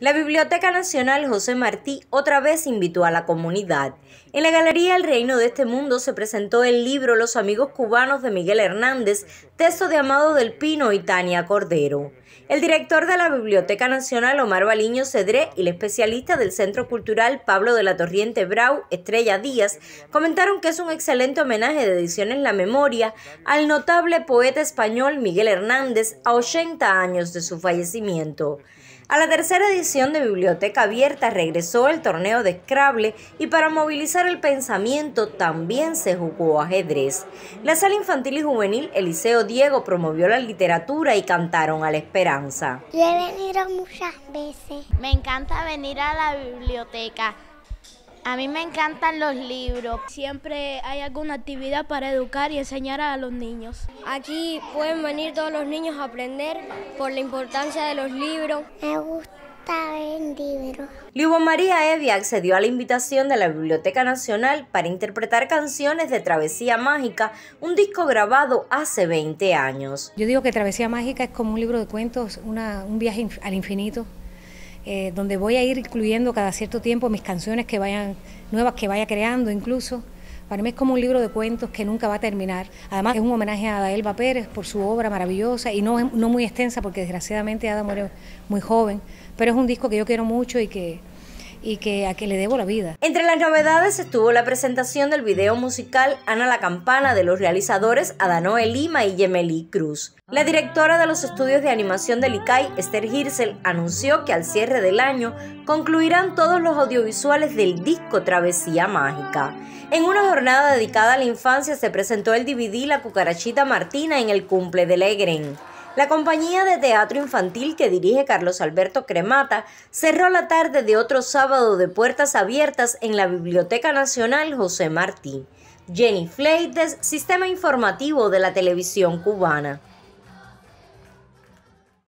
La Biblioteca Nacional José Martí otra vez invitó a la comunidad. En la Galería El Reino de este Mundo se presentó el libro Los Amigos Cubanos de Miguel Hernández, texto de Amado del Pino y Tania Cordero. El director de la Biblioteca Nacional, Omar Baliño Cedré, y el especialista del Centro Cultural, Pablo de la Torriente Brau, Estrella Díaz, comentaron que es un excelente homenaje de edición en La Memoria al notable poeta español Miguel Hernández a 80 años de su fallecimiento. A la tercera edición de Biblioteca Abierta regresó el torneo de Scrabble y para movilizar el pensamiento también se jugó ajedrez. La sala infantil y juvenil Eliseo Diego promovió la literatura y cantaron al yo he venido muchas veces. Me encanta venir a la biblioteca. A mí me encantan los libros. Siempre hay alguna actividad para educar y enseñar a los niños. Aquí pueden venir todos los niños a aprender por la importancia de los libros. Me gusta Liubo María Evia accedió a la invitación de la Biblioteca Nacional para interpretar canciones de Travesía Mágica, un disco grabado hace 20 años. Yo digo que Travesía Mágica es como un libro de cuentos, un viaje al infinito, eh, donde voy a ir incluyendo cada cierto tiempo mis canciones que vayan, nuevas que vaya creando incluso. Para mí es como un libro de cuentos que nunca va a terminar. Además es un homenaje a Adaelba Pérez por su obra maravillosa y no, no muy extensa porque desgraciadamente Ada muere muy joven, pero es un disco que yo quiero mucho y que y que a que le debo la vida. Entre las novedades estuvo la presentación del video musical Ana la Campana de los realizadores Adanoe Lima y Yemeli Cruz. La directora de los estudios de animación del ICAI, Esther Hirsel, anunció que al cierre del año concluirán todos los audiovisuales del disco Travesía Mágica. En una jornada dedicada a la infancia se presentó el DVD La Cucarachita Martina en el cumple de Legren. La compañía de teatro infantil que dirige Carlos Alberto Cremata cerró la tarde de otro sábado de puertas abiertas en la Biblioteca Nacional José Martí. Jenny Fleites, Sistema Informativo de la Televisión Cubana.